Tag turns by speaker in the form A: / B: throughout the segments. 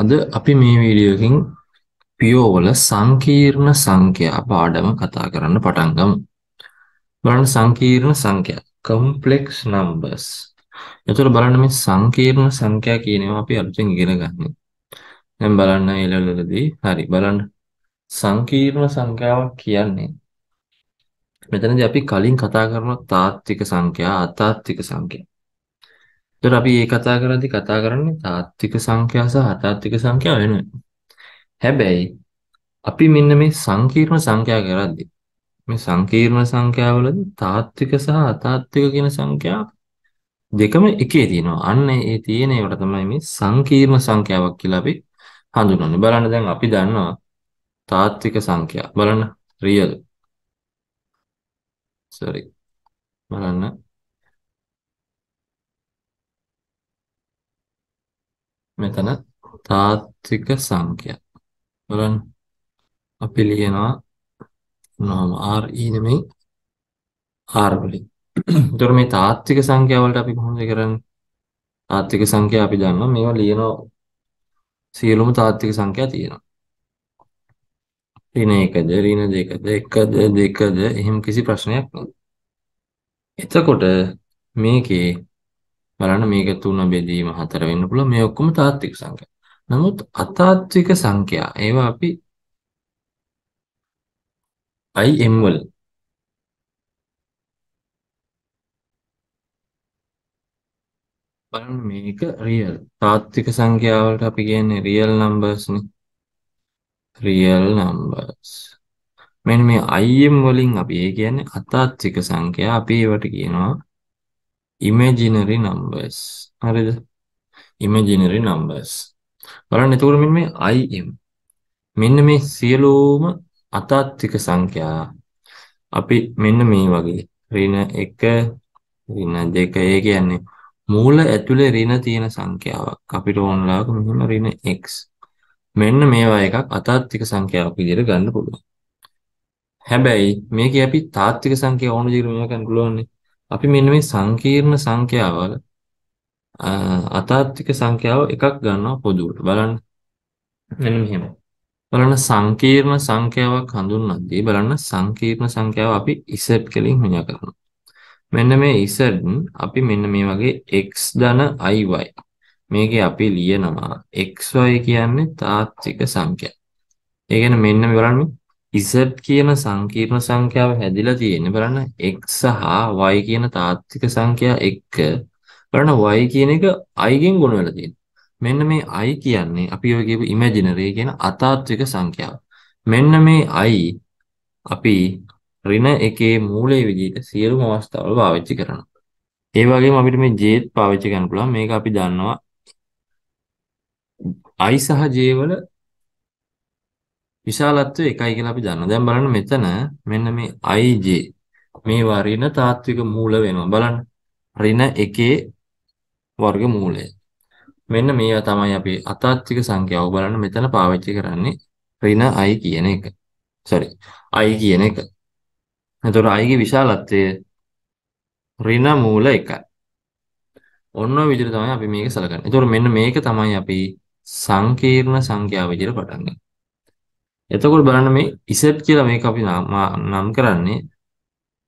A: අද අපි මේ වීඩියෝකින් පියෝවල සංකීර්ණ සංඛ්‍යා පාඩම කතා කරන්න පටන් ගමු. බලන්න සංකීර්ණ සංඛ්‍යා complex numbers. එතකොට බලන්න මේ සංකීර්ණ සංඛ්‍යා කියන ඒවා අපි අලුතෙන් ඉගෙන ගන්න. දැන් බලන්න A level වලදී හරි බලන්න සංකීර්ණ සංඛ්‍යාවක් කියන්නේ මෙතනදී අපි කලින් කතා කරන තාත්වික සංඛ්‍යා අතාත්වික සංඛ්‍යා ඒතර අපි මේ කතා කරද්දි කතා කරන්නේ තාත්වික සංඛ්‍යා සහ අතාත්වික සංඛ්‍යා වෙනුවෙන්. හැබැයි අපි මෙන්න මේ සංකීර්ණ සංඛ්‍යා කරද්දි මේ සංකීර්ණ සංඛ්‍යාවලදී තාත්වික සහ අතාත්වික කියන සංඛ්‍යා දෙකම එකේ තියෙනවා. අන්න ඒ තියෙන ඒවට තමයි මේ සංකීර්ණ සංඛ්‍යාවක් කියලා අපි හඳුනන්නේ. බලන්න දැන් අපි දන්නවා තාත්වික සංඛ්‍යා. බලන්න රියල්. sorry. බලන්න මෙතන තාත්වික සංඛ්‍යා. බලන්න. අපි ලියනවා නෝම R E නෙමෙයි R වලින්. ඒතර මේ තාත්වික සංඛ්‍යා වලට අපි කොහොමද කරන්නේ? තාත්වික සංඛ්‍යා අපි දන්නවා මේවා ලියන සියලුම තාත්වික සංඛ්‍යා තියෙනවා. ඍණ 1ද ඍණ 2ද 1ද 2ද එහෙම කිසි ප්‍රශ්නයක් නැහැ. එතකොට මේකේ බලන්න මේක 3 බෙදීම 4 වෙන්න පුළුවන්. මේ ඔක්කොම තාත්වික සංඛ්‍යා. නමුත් අතාත්වික සංඛ්‍යා ඒවා අපි IM වල බලන්න මේක රියල් තාත්වික සංඛ්‍යා වලට අපි කියන්නේ රියල් නම්බර්ස් නේ රියල් නම්බර්ස් මෙන්න මේ IM වලින් අපි ඒ කියන්නේ අතාත්වික සංඛ්‍යා අපි ඒවට කියනවා imaginary numbers හරිද imaginary numbers බලන්න එතකොට මෙන්න මේ im මෙන්න මේ සියලුම අතාත්වික සංඛ්‍යා අපි මෙන්න මේ වගේ ඍණ 1 ඍණ 2 ඒ කියන්නේ මූල ඇතුලේ ඍණ තියෙන සංඛ්‍යාවක් අපිට ඕනලාක මෙන්න ඍණ x මෙන්න මේවා එකක් අතාත්වික සංඛ්‍යාවක් විදිහට ගන්න පුළුවන් හැබැයි මේක අපි තාත්වික සංඛ්‍යා ඕන විදිහට මෙහෙම ගන්න පුළුවන්නේ අපි මෙන්න මේ සංකීර්ණ සංඛ්‍යාවල අතාත්වික සංඛ්‍යාව එකක් ගන්නවා පොදුවට බලන්න මෙන්න මෙහෙම බලන්න සංකීර්ණ සංඛ්‍යාවක් හඳුන්වද්දී බලන්න සංකීර්ණ සංඛ්‍යාව අපි z කෙලින් හොයා කරනවා මෙන්න මේ z අපි මෙන්න මේ වගේ x ධන iy මේකේ අපි ලියනවා xy කියන්නේ තාත්වික සංඛ්‍යාව ඒ කියන්නේ මෙන්න බලන්න ඉසඩ් කියන සංකීර්ණ සංඛ්‍යාව හැදිලා තියෙන්නේ බලන්න x සහ y කියන තාත්වික සංඛ්‍යා එක්ක බලන්න y කියන එක i ගෙන් ගුණ වෙලා තියෙනවා. මෙන්න මේ i කියන්නේ අපි ඔය කියපු ඉමේජිනරි කියන අතාත්වික සංඛ්‍යාව. මෙන්න මේ i අපි ඍණ එකේ මූලයේ විදිහට සියලුම අවස්ථාවල පාවිච්චි කරනවා. ඒ වගේම අපිට මේ j පාවිච්චි කරන්න පුළුවන්. මේක අපි දන්නවා i සහ j වල විශාලත්වය එකයි කියලා අපි දන්නවා. දැන් බලන්න මෙතන මෙන්න මේ ij මේවා ඍණ තාත්වික මූල වෙනවා. බලන්න ඍණ 1 වර්ග මූලය. මෙන්න මේවා තමයි අපි අතාත්වික සංඛ්‍යාව බලන්න මෙතන පාවිච්චි කරන්නේ ඍණ i කියන එක. sorry i කියන එක. එතකොට i ගේ විශාලත්වය ඍණ මූල 1යි. ඔන්න ඔය විදිහට තමයි අපි මේක සලකන්නේ. එතකොට මෙන්න මේක තමයි අපි සංකීර්ණ සංඛ්‍යාව විදිහට පටන් ගන්නේ. එතකොට බලන්න මේ ඉසෙප් කියලා මේක අපි නම් කරන්නේ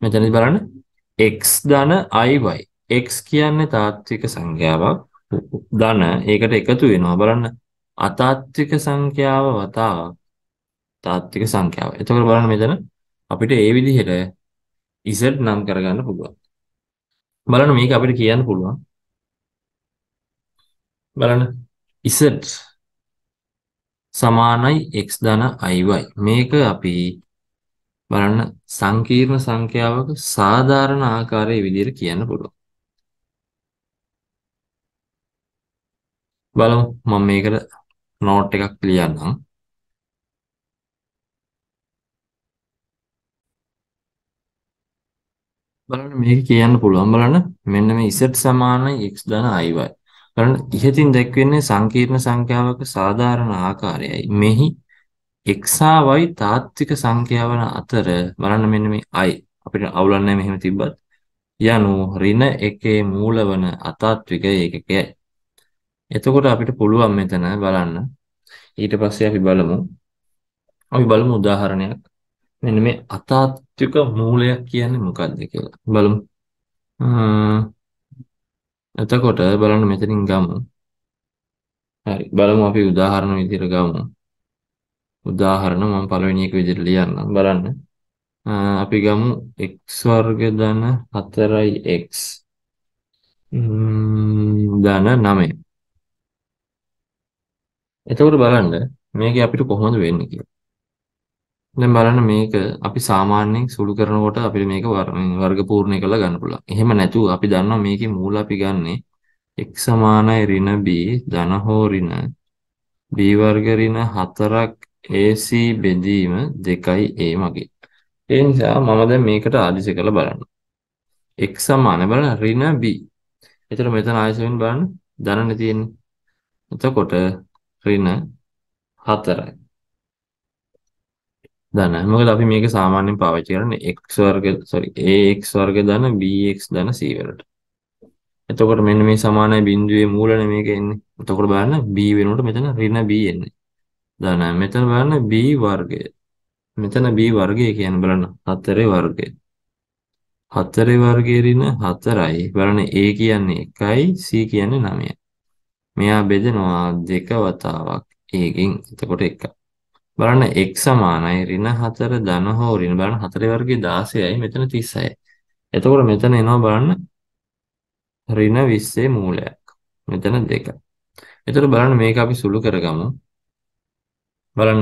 A: මෙතනදි බලන්න x ධන iy x කියන්නේ තාත්වික සංඛ්‍යාවක් ධන ඒකට එකතු වෙනවා බලන්න අතාත්වික සංඛ්‍යාව වතා තාත්වික සංඛ්‍යාව. එතකොට බලන්න මෙතන අපිට ඒ විදිහට z නම් කරගන්න පුළුවන්. බලන්න මේක අපිට කියන්න පුළුවන්. බලන්න z සමානයි x ධන iy. මේක අපි බලන්න සංකීර්ණ සංඛ්‍යාවක සාධාරණ ආකාරයේ විදිහට කියන්න පුළුවන්. බලමු මම මේකට නෝට් එකක් ලියන්නම්. බලන්න මේක කියන්න පුළුවන් බලන්න මෙන්න මේ z සමානයි x ධන iy. කරන ඉහතින් දැක්වෙන්නේ සංකීර්ණ සංඛ්‍යාවක සාධාරණ ආකාරයයි. මෙහි x හා y තාත්වික සංඛ්‍යාවන අතර බලන්න මෙන්න මේ i අපිට අවුලක් නැහැ මෙහෙම තිබ්බත් යනු ඍණ එකේ මූලවන අතාත්වික ඒකකයයි. එතකොට අපිට පුළුවන් මෙතන බලන්න ඊට පස්සේ අපි බලමු අපි බලමු උදාහරණයක් මෙන්න මේ අතාත්වික මූලයක් කියන්නේ මොකක්ද කියලා. බලමු. එතකොට බලන්න මෙතනින් ගමු. හරි බලමු අපි උදාහරණ විදිහට ගමු. උදාහරණ මම පළවෙනි එක විදිහට ලියන්නම් බලන්න. අපි ගමු x වර්ග ධන 4x ධන 9. එතකොට බලන්න මේක අපිට කොහොමද වෙන්නේ කියලා. දැන් බලන්න මේක අපි සාමාන්‍යයෙන් සුළු කරනකොට අපිට මේක වර්ග පූර්ණය කරලා ගන්න පුළුවන්. එහෙම නැතුව අපි දන්නවා මේකේ මූල අපි ගන්නෙ x සමානයි ඍණ b ධන හෝ ඍණ b වර්ග ඍණ 4ක් ac බෙදීම 2යි a මගේ. ඒ නිසා මම දැන් මේකට ආදිසය කරලා බලන්න. x සමාන බලන්න ඍණ b. එතකොට මෙතන ආයසෙන් බලන්න ධනනේ තියෙන්නේ. එතකොට ඍණ 4යි. ධන. මොකද අපි මේක සාමාන්‍යයෙන් පාවිච්චි කරන්නේ x වර්ග sorry ax වර්ග ධන bx ධන c වලට. එතකොට මෙන්න මේ සමානයි බිඳුවේ මූලනේ මේක එන්නේ. එතකොට බලන්න b වෙනකොට මෙතන ඍණ b එන්නේ. ධන. මෙතන බලන්න b වර්ගය. මෙතන b වර්ගය කියන්නේ බලන්න හතරේ වර්ගය. හතරේ වර්ගයේ ඍණ හතරයි. බලන්න a කියන්නේ 1යි c කියන්නේ 9යි. මෙයා බෙදනවා දෙක වතාවක් ඒකින් එතකොට එකක් බලන්න x සමානයි ඍණ 4 ධන හෝ ඍණ බලන්න 4 වර්ගයේ 16යි මෙතන 36යි. එතකොට මෙතන එනවා බලන්න ඍණ 20 මූලයක්. මෙතන 2. එතකොට බලන්න මේක අපි සුළු කරගමු. බලන්න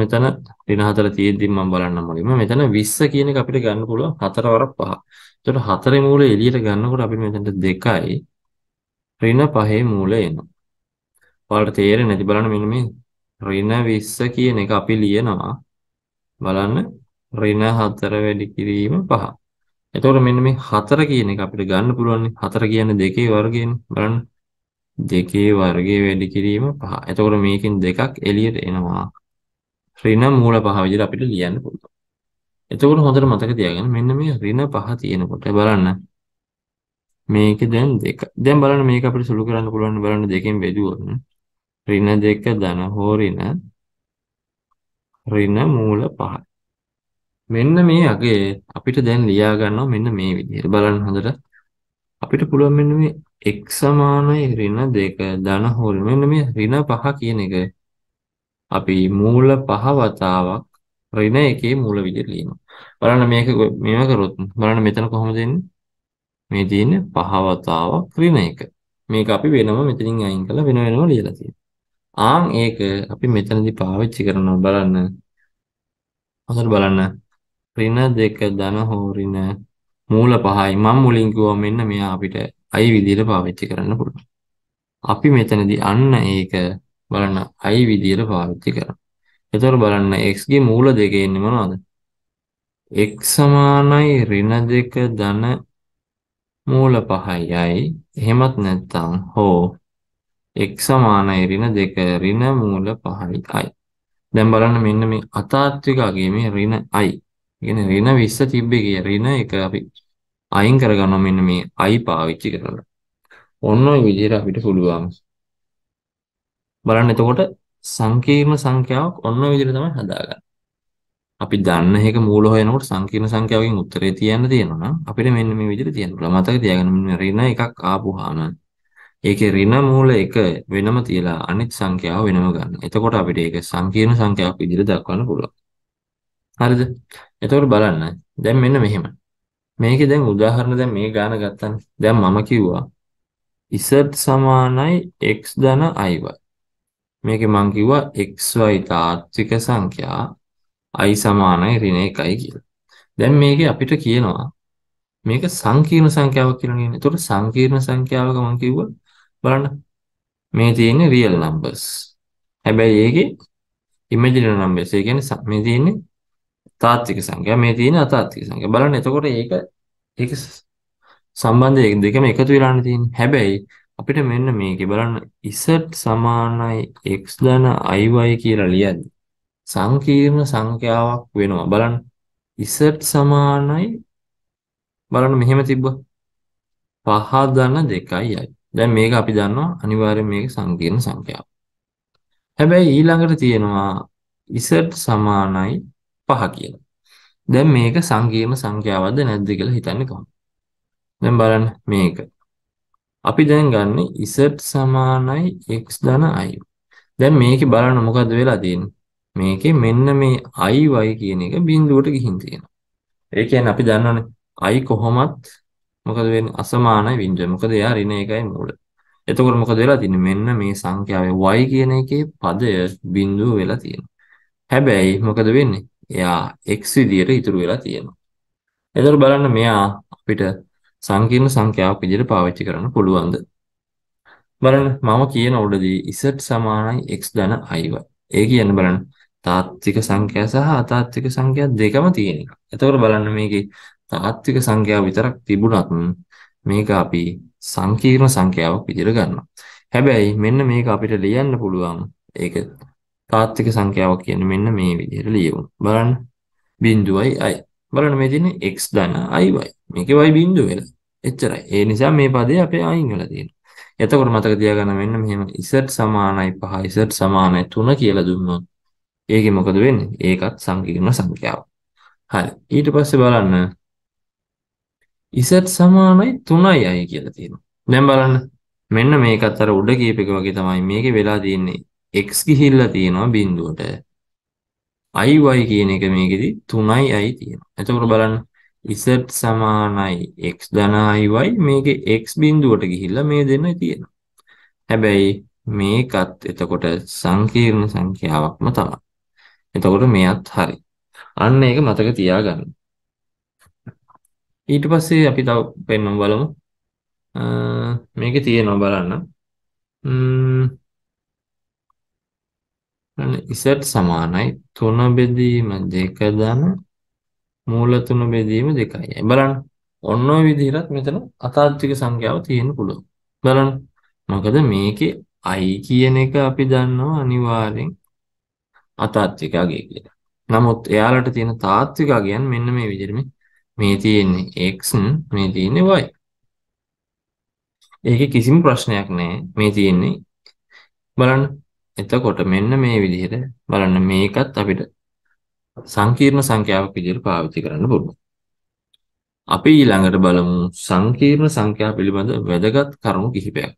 A: මෙතන ඍණ 4 තියෙද්දි මම බලන්න මුලින්ම මෙතන 20 කියන එක අපිට ගන්න පුළුවන් 4 වර 5. එතකොට 4 මූලය එළියට ගන්නකොට අපිට මෙතනට 2යි ඍණ 5 මූලය එනවා. ඔයාලට තේරෙන්නේ නැති බලන්න මෙන්න මේ ඍණ 20 කියන එක අපි ලියනවා බලන්න ඍණ 4 වැඩි කිරීම 5. එතකොට මෙන්න මේ 4 කියන එක අපිට ගන්න පුළුවන් 4 කියන්නේ දෙකේ වර්ගයනේ බලන්න දෙකේ වර්ගය වැඩි කිරීම 5. එතකොට මේකෙන් දෙකක් එළියට එනවා. ඍණ මූල 5 විදිහට අපිට ලියන්න පුළුවන්. එතකොට හොඳට මතක තියාගන්න මෙන්න මේ ඍණ 5 තියෙනකොට බලන්න මේක දැන් දෙක. දැන් බලන්න මේක අපිට සුළු කරන්න පුළුවන් බලන්න දෙකෙන් බෙදුවොත් ඍණ දෙක ධන හෝ ඍණ ඍණ මූල පහයි. මෙන්න මේ අගේ අපිට දැන් ලියා ගන්නවා මෙන්න මේ විදිහට. බලන්න හොඳට. අපිට පුළුවන් මෙන්න මේ x සමානයි ඍණ දෙක ධන හෝල් මෙන්න මේ ඍණ පහ කියන එක අපි මූල පහ වතාවක් ඍණ එකේ මූල විදිහට ලියනවා. බලන්න මේක මේව කරොත් බලන්න මෙතන කොහොමද එන්නේ? මේ තියෙන්නේ පහ වතාවක් ඍණ එක. මේක අපි වෙනම මෙතනින් අයින් කරලා වෙන වෙනම ලියලා තියෙනවා. ආන් ඒක අපි මෙතනදී පාවිච්චි කරනවා බලන්න. හොඳට බලන්න. ඍණ 2 ධන හෝ ඍණ මූල 5යි. මම මුලින් කිව්වා මෙන්න මෙයා අපිට අයි විදියට පාවිච්චි කරන්න පුළුවන්. අපි මෙතනදී අන්න ඒක බලන්න අයි විදියට පාවිච්චි කරනවා. එතකොට බලන්න x ගේ මූල දෙක එන්නේ මොනවද? x සමානයි ඍණ 2 ධන මූල 5යි. එහෙමත් නැත්නම් හෝ එක් සමානයි ඍණ 2 ඍණ මූල 5යි i. දැන් බලන්න මෙන්න මේ අතාත්වික අගීමේ ඍණ i. කියන්නේ ඍණ 20 තිබ්බේ කිය ඍණ එක අපි අයින් කරගන්නවා මෙන්න මේ i පාවිච්චි කරලා. ඔන්න ඔය විදිහට අපිට පුළුවන්. බලන්න එතකොට සංකීර්ණ සංඛ්‍යාවක් ඔන්න ඔය විදිහට තමයි හදාගන්නේ. අපි දන්න එක මූල හොයනකොට සංකීර්ණ සංඛ්‍යාවකින් උත්තරේ තියන්න තියෙනවා නම් අපිට මෙන්න මේ විදිහට තියන්න පුළුවන්. මතක තියාගන්න මෙන්න ඍණ එකක් ආපුවාම ඒකේ ඍණ මූල එක වෙනම තියලා අනිත් සංඛ්‍යාව වෙනම ගන්න. එතකොට අපිට ඒක සංකීර්ණ සංඛ්‍යාවක් විදිහට දක්වන්න පුළුවන්. හරිද? එතකොට බලන්න. දැන් මෙන්න මෙහෙම. මේකේ දැන් උදාහරණ දැන් මේ ගාන ගත්තානේ. දැන් මම කිව්වා z සමානයි x ධන iy. මේකේ මං කිව්වා xy තාත්වික සංඛ්‍යා i සමානයි ඍණ 1යි කියලා. දැන් මේකේ අපිට කියනවා මේක සංකීර්ණ සංඛ්‍යාවක් කියලා කියන්නේ. ඒතකොට සංකීර්ණ සංඛ්‍යාවක මං කිව්වා බලන්න මේ තියෙන්නේ real numbers හැබැයි ඒකේ imaginary numbers ඒ කියන්නේ මේ තියෙන්නේ තාත්වික සංඛ්‍යා මේ තියෙන්නේ අතාත්වික සංඛ්‍යා බලන්න එතකොට ඒක ඒක සම්බන්ධය දෙකම එකතු වෙලානේ තියෙන්නේ හැබැයි අපිට මෙන්න මේකේ බලන්න z සමානයි x ධන iy කියලා ලියද්දි සංකීර්ණ සංඛ්‍යාවක් වෙනවා බලන්න z සමානයි බලන්න මෙහෙම තිබ්බා 5 ධන 2යි දැන් මේක අපි දන්නවා අනිවාර්යයෙන් මේක සංකීර්ණ සංඛ්‍යාව. හැබැයි ඊළඟට තියෙනවා z සමානයි 5 කියලා. දැන් මේක සංකීර්ණ සංඛ්‍යාවක්ද නැද්ද කියලා හිතන්නේ කොහොමද? දැන් බලන්න මේක. අපි දැන් ගන්න z සමානයි x ධන i. දැන් මේකේ බලන්න මොකද්ද වෙලා තියෙන්නේ? මේකේ මෙන්න මේ i y කියන එක බිඳුවට ගිහින් තියෙනවා. ඒ කියන්නේ අපි දන්නවනේ i කොහොමත් මොකද වෙන්නේ අසමාන වින්ඩ මොකද එයා ඍණ එකයි මූල එතකොට මොකද වෙලා තින්නේ මෙන්න මේ සංඛ්‍යාවේ y කියන එකේ පදය බිඳුව වෙලා තියෙනවා හැබැයි මොකද වෙන්නේ එයා x විදියට ඉතුරු වෙලා තියෙනවා එතකොට බලන්න මෙයා අපිට සංකීර්ණ සංඛ්‍යාවක් විදියට පාවිච්චි කරන්න පුළුවන්ද බලන්න මම කියන උඩදී z සමානයි x ධන iy ඒ කියන්නේ බලන්න තාත්වික සංඛ්‍යා සහ අතාත්වික සංඛ්‍යා දෙකම තියෙන එක. එතකොට බලන්න මේකේ තාත්වික සංඛ්‍යාව විතරක් තිබුණත් මේක අපි සංකීර්ණ සංඛ්‍යාවක් විදිහට ගන්නවා. හැබැයි මෙන්න මේක අපිට ලියන්න පුළුවන් ඒක තාත්වික සංඛ්‍යාවක් කියන්නේ මෙන්න මේ විදිහට ලියමු. බලන්න බිංදුවයි i. බලන්න මේ තියෙන්නේ x ධන iy. මේකේ y බිංදුව වෙලා. එච්චරයි. ඒ නිසා මේ පදේ අපේ අයින් වෙලා තියෙනවා. එතකොට මතක තියාගන්න මෙන්න මෙහෙම z සමානයි 5 z සමානයි 3 කියලා දුන්නොත් ඒකේ මොකද වෙන්නේ? ඒකත් සංකීර්ණ සංඛ්‍යාවක්. හරි. ඊට පස්සේ බලන්න ඉසට් සමානයි තුනයි අය කියලා තියෙනවා දැන් බලන්න මෙන්න මේකත් අර උඩ කියපෙක වගේ තමයි මේකේ වෙලා තියෙන්නේ x ගිහිල්ලා තියෙනවා බිඳුවට iy කියන එක මේකෙදි 3යි තියෙනවා එතකොට බලන්න z සමානයි x ධන iy මේකේ x බිඳුවට ගිහිල්ලා මේ දෙන්න තියෙනවා. හැබැයි මේකත් එතකොට සංකීර්ණ සංඛ්‍යාවක්ම තමයි. එතකොට මෙයත් හරි. අන්න ඒක මතක තියාගන්න. ඊට පස්සේ අපි තව පෙන්නම් බලමු මේක තියෙනවා බලන්න ඉසට් සමානයි තුන බෙදීම දෙක දන මූල තුන බෙදීම දෙකයි බලන්න ඔන්න ඔය විදිහට මෙතන අතාත්වික සංඛ්‍යාව තියෙන්න පුළුවන් බලන්න මොකද මේකේ i කියන එක අපි දන්නවා අනිවාර්යෙන් අතාත්වික අගය කියලා. නමුත් එයාලට තියෙන තාත්වික අගයන් මෙන්න මේ විදිහට මේ මේ තියෙන්නේ x මේ තියෙන්නේ y ඒකේ කිසිම ප්‍රශ්නයක් නැහැ මේ තියෙන්නේ බලන්න එතකොට මෙන්න මේ විදිහට බලන්න මේකත් අපිට සංකීර්ණ සංඛ්‍යාවක් විදිහට පාවිච්චි කරන්න පුළුවන් අපි ඊළඟට බලමු සංකීර්ණ සංඛ්‍යා පිළිබඳ වැදගත් කරුණු කිහිපයක්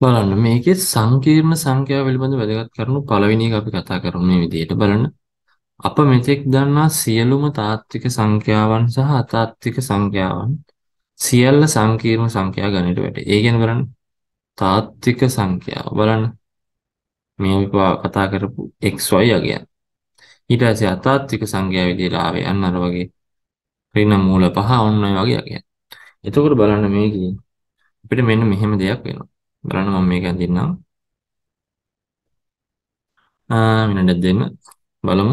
A: බලන්න මේකේ සංකීර්ණ සංඛ්‍යා පිළිබඳ වැදගත් කරුණු පළවෙනි එක අපි කතා කරමු මේ විදිහට බලන්න. අප මෙතෙක් දන්නා සියලුම තාත්වික සංඛ්‍යාවන් සහ අතාත්වික සංඛ්‍යාවන් සියල්ල සංකීර්ණ සංඛ්‍යා ගණයට වැටේ. ඒ කියන්නේ බලන්න තාත්වික සංඛ්‍යාව බලන්න මේ අපි කතා කරපු xy අගයන්. ඊට පස්සේ අතාත්වික සංඛ්‍යාව විදිහට ආවේ අන්න අර වගේ ඍණ මූල පහ ඔන්න ඔය වගේ අගයන්. එතකොට බලන්න මේකේ අපිට මෙන්න මෙහෙම දෙයක් වෙනවා. බලන්න මම මේක අඳින්නම්. ආ විනාඩියක් දෙන්න බලමු.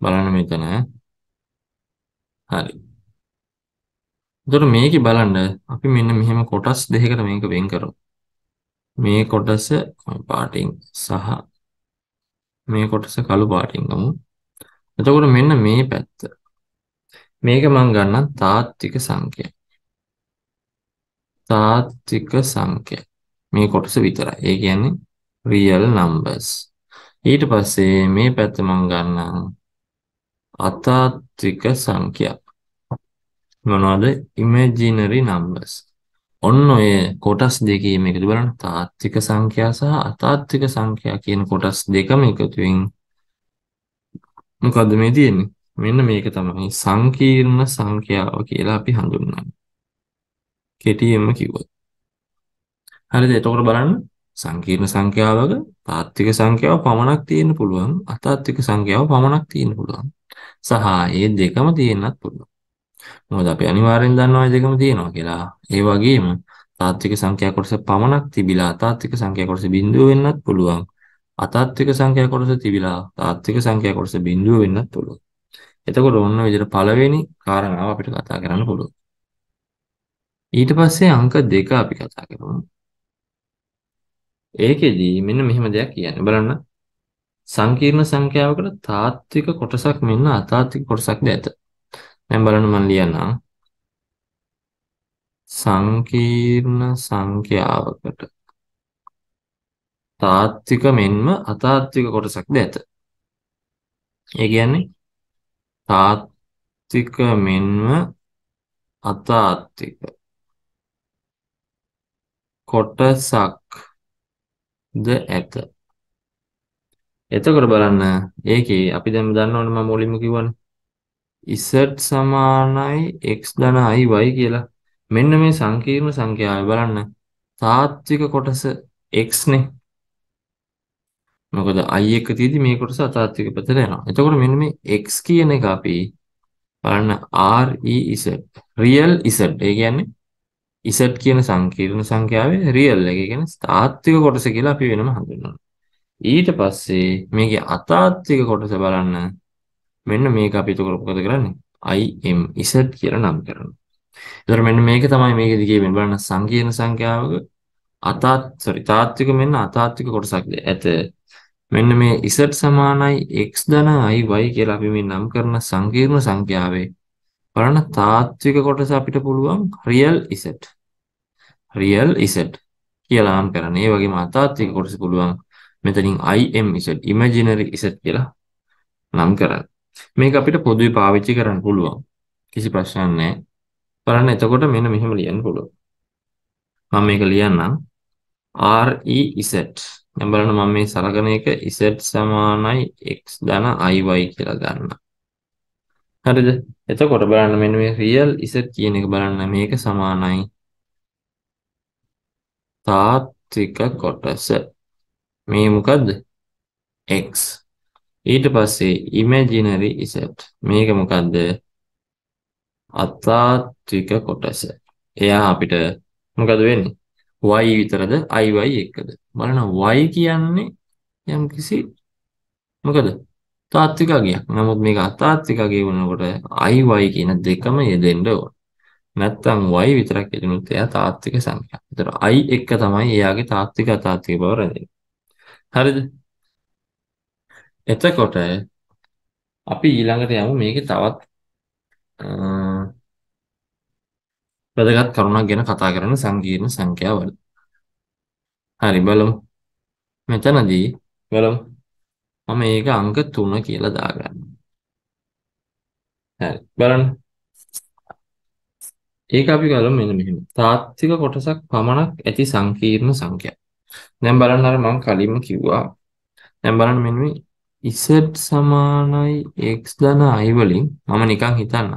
A: බලන්න මෙතන. හරි. එතකොට මේකේ බලන්න අපි මෙන්න මෙහෙම කොටස් දෙකකට මේක වෙන් කරමු. මේ කොටස පාටින් සහ මේ කොටස කළු පාටින් ගමු. එතකොට මෙන්න මේ පැත්ත. මේක මම ගන්නම් තාත්වික සංඛ්‍යා. තාත්වික සංඛ්‍යා. මේ කොටස විතරයි. ඒ කියන්නේ real numbers. ඊට පස්සේ මේ පැත්ත මම ගන්නම් අතාත්වික සංඛ්‍යා. මොනවද? imaginary numbers. ඔන්න ඔය කොටස් දෙකේ මේකද බලන්න තාත්වික සංඛ්‍යා සහ අතාත්වික සංඛ්‍යා කියන කොටස් දෙකම එකතු වෙමින් මොකද්ද මේ තියෙන්නේ? මෙන්න මේක තමයි සංකීර්ණ සංඛ්‍යාව කියලා අපි හඳුන්වන්නේ. කෙටියෙන්ම කිව්වොත්. හරිද? එතකොට බලන්න සංකීර්ණ සංඛ්‍යාවක තාත්වික සංඛ්‍යාව පමණක් තියෙන්න පුළුවන්, අතාත්වික සංඛ්‍යාව පමණක් තියෙන්න පුළුවන්. සහ ඒ දෙකම තියෙන්නත් පුළුවන්. මොකද අපි අනිවාර්යෙන් දන්නවා ඒ දෙකම තියෙනවා කියලා. ඒ වගේම තාත්වික සංඛ්‍යා කොටස පමණක් තිබිලා අතාත්වික සංඛ්‍යා කොටස බිඳුව වෙන්නත් පුළුවන්. අතාත්වික සංඛ්‍යා කොටස තිබිලා තාත්වික සංඛ්‍යා කොටස බිඳුව වෙන්නත් පුළුවන්. එතකොට ඔන්න විදිහට පළවෙනි කාරණාව අපිට කතා කරන්න පුළුවන්. ඊට පස්සේ අංක දෙක අපි කතා කරමු. ඒකෙදී මෙන්න මෙහෙම දෙයක් කියන්නේ. බලන්න. සංකීර්ණ සංඛ්‍යාවකට තාත්වික කොටසක් මෙන්න අතාත්වික කොටසක් ද ඇත. දැන් බලන්න මම ලියනවා. සංකීර්ණ සංඛ්‍යාවකට තාත්වික මෙන්ම අතාත්වික කොටසක් ද ඇත. ඒ කියන්නේ තාත්වික මෙන්ම අතාත්වික කොටසක් ද ඇත. එතකොට බලන්න ඒකේ අපි දැන් දන්නවනේ මම මුලින්ම කිව්වනේ z සමානයි x ධන iy කියලා. මෙන්න මේ සංකීර්ණ සංඛ්‍යාව බලන්න තාත්වික කොටස x නේ. මොකද i එක තියදී මේ කොටස අතාත්වික පැත්තට යනවා. එතකොට මෙන්න මේ x කියන එක අපි බලන්න r e z real z ඒ කියන්නේ ඉසට් කියන සංකීර්ණ සංඛ්‍යාවේ රියල් එක කියන්නේ තාත්වික කොටස කියලා අපි වෙනම හඳුන්වනවා. ඊට පස්සේ මේකේ අතාත්වික කොටස බලන්න මෙන්න මේක අපි ඒක මොකද කරන්නේ? IM ඉසට් කියලා නම් කරනවා. ඒතර මෙන්න මේක තමයි මේකෙදි කියවෙන්නේ බලන්න සංකීර්ණ සංඛ්‍යාවක අතාත් sorry තාත්වික මෙන්න අතාත්වික කොටසක් ඇත. මෙන්න මේ ඉසට් සමානයි x ධන iy කියලා අපි මේ නම් කරන සංකීර්ණ සංඛ්‍යාවේ බලන්න තාත්වික කොටස අපිට පුළුවන් රියල් ඉසෙට් රියල් ඉසෙට් කියලා නම් කරන්න. ඒ වගේම අතාත්වික කොටස පුළුවන් මෙතනින් IM ඉසෙට් ඉමේජිනරි ඉසෙට් කියලා නම් කරන්න. මේක අපිට පොදුවේ පාවිච්චි කරන්න පුළුවන්. කිසි ප්‍රශ්නයක් නැහැ. බලන්න එතකොට මෙන්න මෙහෙම ලියන්න පුළුවන්. මම මේක ලියන්නම් RE ඉසෙට්. දැන් බලන්න මම මේ සලකන එක ඉසෙට් සමානයි x ධන iy කියලා ගන්නවා. හරිද එතකොට බලන්න මෙන්න මේ රියල් ඉසට් කියන එක බලන්න මේක සමානයි තාත්වික කොටස මේ මොකද්ද x ඊට පස්සේ ඉමේජිනරි ඉසට් මේක මොකද්ද අතාත්වික කොටස එයා අපිට මොකද වෙන්නේ y විතරද iy එකද බලන්න y කියන්නේ යම්කිසි මොකද තාත්වික අගයක්. නමුත් මේක අතාත්වික අගය වෙනකොට i y කියන දෙකම යෙදෙන්න ඕන. නැත්තම් y විතරක් යෙදුනොත් එයා තාත්වික සංඛ්‍යාවක්. ඒතර i එක තමයි එයාගේ තාත්වික අතාත්වික බව රැඳෙන්නේ. හරිද? එතකොට අපි ඊළඟට යමු මේකේ තවත් වැදගත් කරුණක් ගැන කතා කරන සංකීර්ණ සංඛ්‍යාවල. හරි බලමු. මෙතනදී බලමු මම ඒක අංක 3 කියලා දාගන්නවා. හරි බලන්න. ඒක අපි ගලමු මෙන්න මෙහෙම. තාත්වික කොටසක් පමණක් ඇති සංකීර්ණ සංඛ්‍යා. දැන් බලන්න අර මම කලින්ම කිව්වා. දැන් බලන්න මෙන්න මේ z සමානයි x ධන i වලින් මම නිකන් හිතන්න.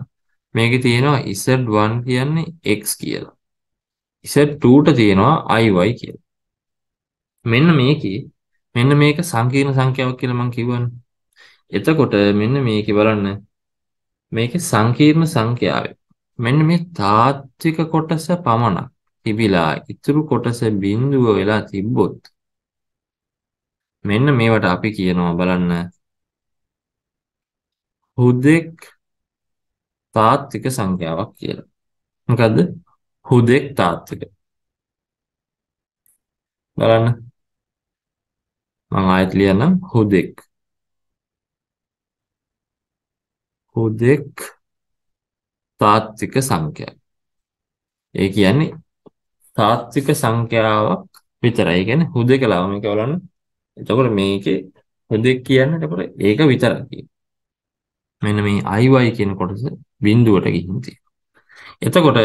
A: මේකේ තියෙනවා z1 කියන්නේ x කියලා. z2ට තියෙනවා iy කියලා. මෙන්න මේකේ මෙන්න මේක සංකීර්ණ සංඛ්‍යාවක් කියලා මම කිව්වනේ. එතකොට මෙන්න මේක බලන්න. මේකේ සංකීර්ණ සංඛ්‍යාවේ මෙන්න මේ තාත්වික කොටස පමණක් තිබිලා ඉතුරු කොටස බිඳුව වෙලා තිබ්බොත් මෙන්න මේවට අපි කියනවා බලන්න හුදෙක් තාත්වික සංඛ්‍යාවක් කියලා. මොකද්ද? හුදෙක් තාත්වික. බලන්න මම ආයෙත් ලියනම් හුදෙක් හුදෙක් තාත්වික සංඛ්‍යා ඒ කියන්නේ තාත්වික සංඛ්‍යාවක් විතරයි. ඒ කියන්නේ හුදෙකලාව මේක බලන්න. එතකොට මේකේ හුදෙක් කියන්නට පොර ඒක විතරයි මෙන්න මේ IY කියන කොටස බිඳුවට ගිහින් එතකොට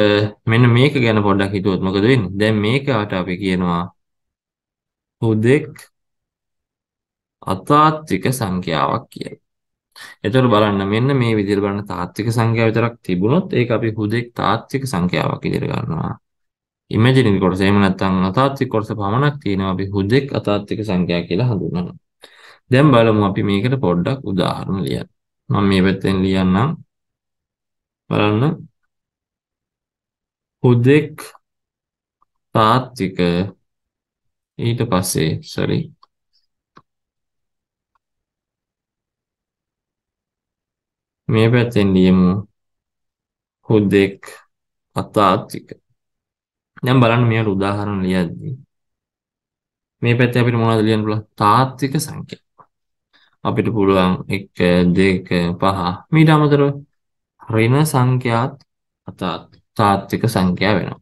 A: මෙන්න මේක ගැන පොඩ්ඩක් හිතුවොත් මොකද වෙන්නේ? දැන් මේකට අපි කියනවා හුදෙක් අතාත්වික සංඛ්‍යාවක් කියලා. එතකොට බලන්න මෙන්න මේ විදිහට බලන්න තාත්වික සංඛ්‍යාව විතරක් තිබුණොත් ඒක අපි හුදෙක් තාත්වික සංඛ්‍යාවක් විදිහට ගන්නවා. ඉමේජිනරි කොටස එහෙම නැත්නම් අතාත්වික කොටස පමණක් තියෙනවා අපි හුදෙක් අතාත්වික සංඛ්‍යා කියලා හඳුන්වනවා. දැන් බලමු අපි මේකට පොඩ්ඩක් උදාහරණ ලියන්න. මම මේ පැත්තෙන් ලියන්නම්. බලන්න හුදෙක් තාත්වික ඊට පස්සේ sorry මේ පැත්තෙන් ලියමු හුදෙක් අතාත්තික දැන් බලන්න මේකට උදාහරණ ලියද්දී මේ පැත්තේ අපිට මොනවද ලියන්න පුළුවන් තාත්තික සංඛ්‍යා අපිට පුළුවන් 1 2 5 මීට අමතරව ඍණ සංඛ්‍යාත් තාත්තික සංඛ්‍යා වෙනවා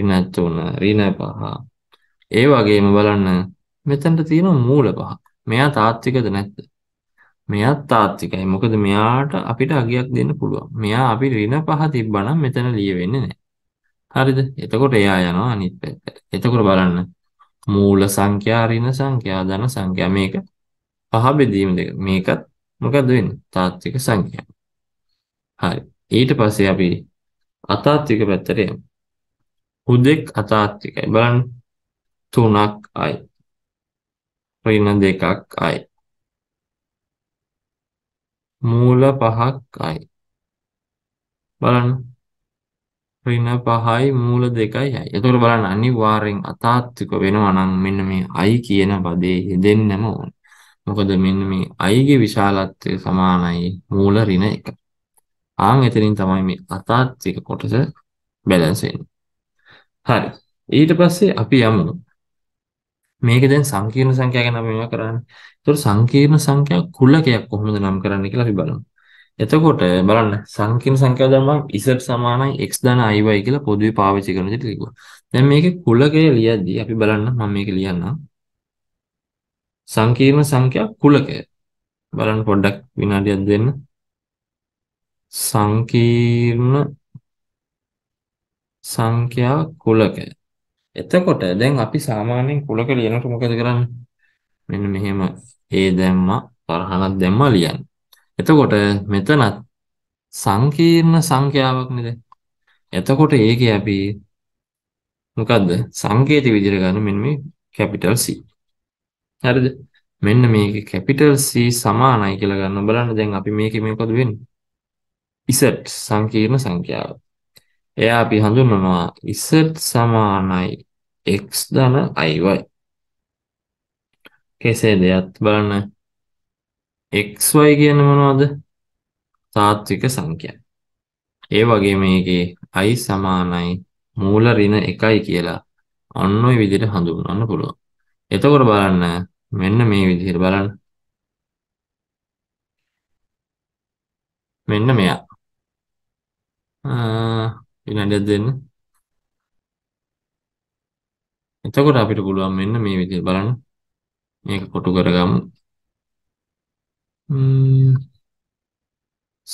A: ඍණ 3 ඍණ 5 ඒ වගේම බලන්න මෙතනට තියෙන මූල පහ මෙයා තාත්තිකද නැත්ද මෙයත් තාත්තිකයි. මොකද මෙයාට අපිට අගයක් දෙන්න පුළුවන්. මෙයා අපි ඍණ පහ තිබ්බනම් මෙතන ලියවෙන්නේ නැහැ. හරිද? එතකොට එයා යනවා අනිත් පැත්තට. එතකොට බලන්න මූල සංඛ්‍යා ඍණ සංඛ්‍යා ධන සංඛ්‍යා මේක පහ බෙදීම දෙක. මේකත් මොකද වෙන්නේ? තාත්තික සංඛ්‍යා. හරි. ඊට පස්සේ අපි අතාත්තික පැත්තට යමු. හුදෙක් අතාත්තිකයි. බලන්න 3ක් i ඍණ 2ක් i මූල පහක්යි. බලන්න. ඍණ 5යි මූල 2යි. එතකොට බලන්න අනිවාර්යෙන් අතාත්වික වෙනවා නම් මෙන්න මේ i කියන පදේ හෙදෙන්නම ඕන. මොකද මෙන්න මේ i ගේ විශාලත්වය සමානයි මූල ඍණ 1. ආන් එතනින් තමයි මේ අතාත්වික කොටස බැලන්ස් වෙන්නේ. හරි. ඊට පස්සේ අපි යමු මේක දැන් සංකීර්ණ සංඛ්‍යා ගැන අපි මේවා කරන්නේ. ඒතකොට සංකීර්ණ සංඛ්‍යා කුලකයක් කොහොමද නම් කරන්න කියලා අපි බලමු. එතකොට බලන්න සංකීර්ණ සංඛ්‍යාව ධර්මයක් z සමානයි x ධන iy කියලා පොදුවේ පාවිච්චි කරන විදිහට ලියුවා. දැන් මේකේ කුලකය ලියද්දී අපි බලන්න මම මේක ලියන්නම්. සංකීර්ණ සංඛ්‍යා කුලකය. බලන්න පොඩ්ඩක් විනාඩියක් දෙන්න. සංකීර්ණ සංඛ්‍යා කුලකය. එතකොට දැන් අපි සාමාන්‍යයෙන් කුලක ලියනකොට මොකද කරන්නේ? මෙන්න මෙහෙම ඒ දැම්මා තරහනක් දැම්මා ලියන්න. එතකොට මෙතනත් සංකීර්ණ සංඛ්‍යාවක් නේද? එතකොට ඒකේ අපි මොකද්ද? සංකේත විදිහට ගන්න මෙන්න මේ capital C. හරිද? මෙන්න මේකේ capital C සමානයි කියලා ගන්න බලන්න දැන් අපි මේකේ මේකද වෙන්නේ? Z සංකීර්ණ සංඛ්‍යාව. එය අපි හඳුන්වනවා z සමානයි x ධන iy. කෙසේ දෙයත් බලන්න xy කියන්නේ මොනවද? තාත්වික සංඛ්‍යා. ඒ වගේ මේකේ i සමානයි මූල ඍණ 1යි කියලා අන්න ඔය විදිහට හඳුන්වන්න පුළුවන්. එතකොට බලන්න මෙන්න මේ විදිහට බලන්න. මෙන්න මෙයා. විනාඩියක් දෙන්න. එතකොට අපිට පුළුවන් මෙන්න මේ විදිහට බලන්න. මේක කොටු කරගමු.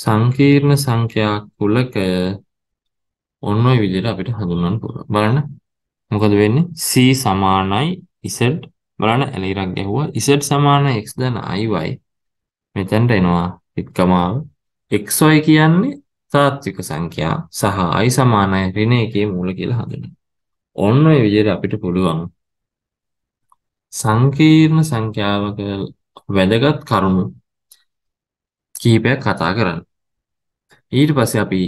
A: සංකීර්ණ සංඛ්‍යා කුලකය ඔන්න ඔය විදිහට අපිට හඳුන්වන්න පුළුවන්. බලන්න. මොකද වෙන්නේ? C සමානයි Z බලන්න ඇලිරක් ගැහුවා. Z සමානයි X දැන IY. මෙතෙන්ට එනවා පිටකමාව. XY කියන්නේ තාත්වික සංඛ්‍යා සහ i සමානයි ඍණ එකේ මූල කියලා හඳුනනවා. ඔන්න ඔය විදිහට අපිට පුළුවන් සංකීර්ණ සංඛ්‍යාවක වැදගත් කරුණු කීපයක් කතා කරන්න. ඊට පස්සේ අපි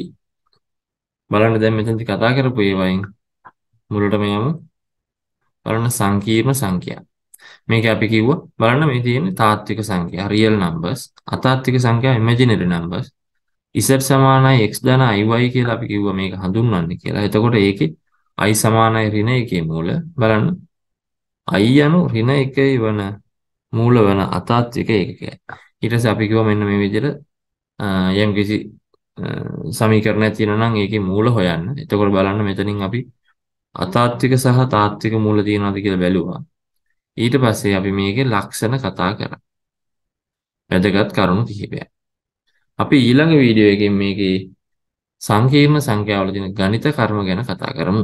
A: බලන්න දැන් මෙතනදී කතා කරපු ඒවායින් මුලටම යමු. බලන්න සංකීර්ණ සංඛ්‍යා. මේක අපි කිව්වා බලන්න මේ තියෙන තාත්වික සංඛ්‍යා real numbers, අතාත්වික සංඛ්‍යා imaginary numbers z සමානයි x ධන iy කියලා අපි කිව්වා මේක හඳුන්වන්නේ කියලා. එතකොට ඒකේ i සමානයි ඍණ 1 මූල බලන්න. i යනු ඍණ 1 වන මූල වන අතාත්වික ඒකකය. ඊට පස්සේ අපි කිව්වා මෙන්න මේ විදිහට යම් කිසි සමීකරණයක් තියෙනවා නම් ඒකේ මූල හොයන්න. එතකොට බලන්න මෙතනින් අපි අතාත්වික සහ තාත්වික මූල තියනවාද කියලා බැලුවා. ඊට පස්සේ අපි මේකේ ලක්ෂණ කතා කරා. වැදගත් කරුණු කිහිපයක්. අපි ඊළඟ වීඩියෝ එකෙන් මේකේ සංකීර්ණ සංඛ්‍යාවල තියෙන ගණිත කර්ම ගැන කතා කරමු.